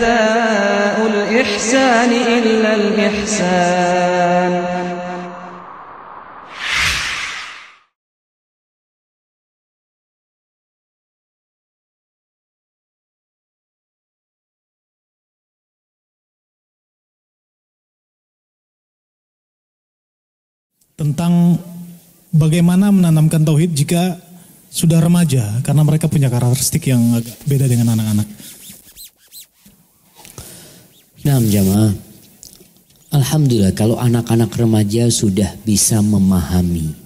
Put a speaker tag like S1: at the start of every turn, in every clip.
S1: جزاء الإحسان إلا الإحسان tentang bagaimana menanamkan tauhid jika sudah remaja karena mereka punya karakteristik yang agak beda dengan anak-anak. Nah jamaah, Alhamdulillah kalau anak-anak remaja sudah bisa memahami.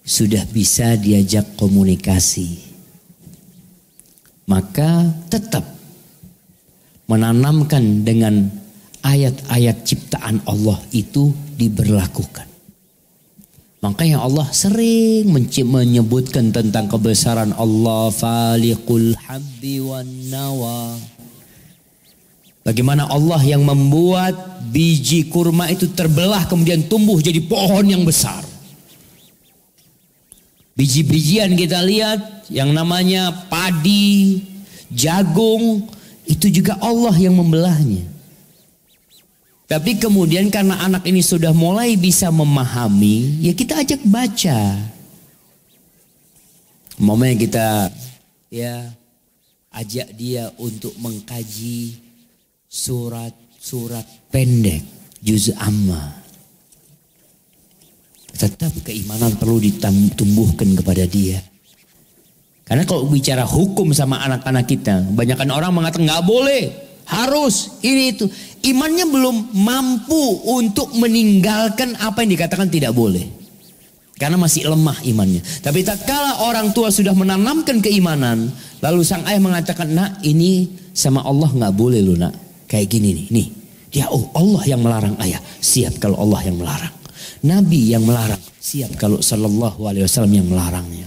S1: Sudah bisa diajak komunikasi. Maka tetap menanamkan dengan ayat-ayat ciptaan Allah itu diberlakukan. Maka yang Allah sering menyebutkan tentang kebesaran Allah. Faliqul habbi wan nawa. Bagaimana Allah yang membuat biji kurma itu terbelah kemudian tumbuh jadi pohon yang besar. Biji-bijian kita lihat yang namanya padi, jagung, itu juga Allah yang membelahnya. Tapi kemudian karena anak ini sudah mulai bisa memahami, ya kita ajak baca. Momen kita ya ajak dia untuk mengkaji surat-surat pendek juz amma. Tetap keimanan perlu ditumbuhkan kepada dia. Karena kalau bicara hukum sama anak-anak kita, banyakkan orang mengatakan nggak boleh, harus ini itu. Imannya belum mampu untuk meninggalkan apa yang dikatakan tidak boleh. Karena masih lemah imannya. Tapi tak kala orang tua sudah menanamkan keimanan, lalu sang ayah mengatakan, "Nak, ini sama Allah nggak boleh lu, Nak." Kayak gini nih, nih. Ya oh Allah yang melarang ayah. Siap kalau Allah yang melarang. Nabi yang melarang. Siap kalau sallallahu Alaihi Wasallam yang melarangnya.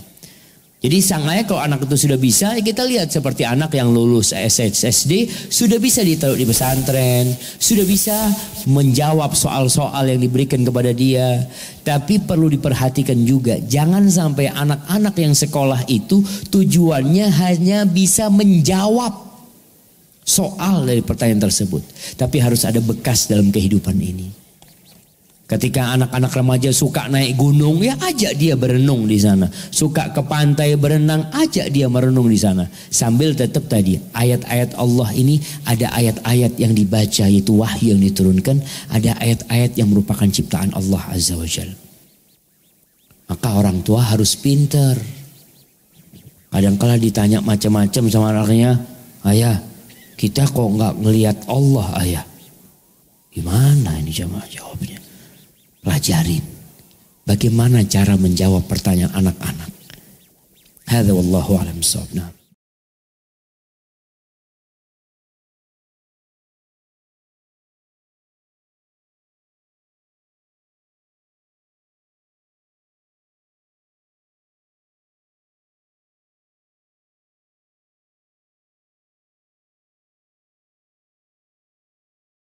S1: Jadi sang ayah kalau anak itu sudah bisa, ya kita lihat seperti anak yang lulus SSD sudah bisa ditaruh di pesantren, sudah bisa menjawab soal-soal yang diberikan kepada dia. Tapi perlu diperhatikan juga, jangan sampai anak-anak yang sekolah itu tujuannya hanya bisa menjawab soal dari pertanyaan tersebut. Tapi harus ada bekas dalam kehidupan ini. Ketika anak-anak remaja suka naik gunung, ya ajak dia berenung di sana. Suka ke pantai berenang, ajak dia merenung di sana. Sambil tetap tadi, ayat-ayat Allah ini ada ayat-ayat yang dibaca, yaitu wahyu yang diturunkan. Ada ayat-ayat yang merupakan ciptaan Allah Azza wa Jal. Maka orang tua harus pinter. Kadangkala -kadang ditanya macam-macam sama anaknya, ayah kita kok nggak melihat Allah ayah? Gimana ini jamaah jawabnya? Pelajarin. Bagaimana cara menjawab pertanyaan anak-anak? Hadza wallahu a'lam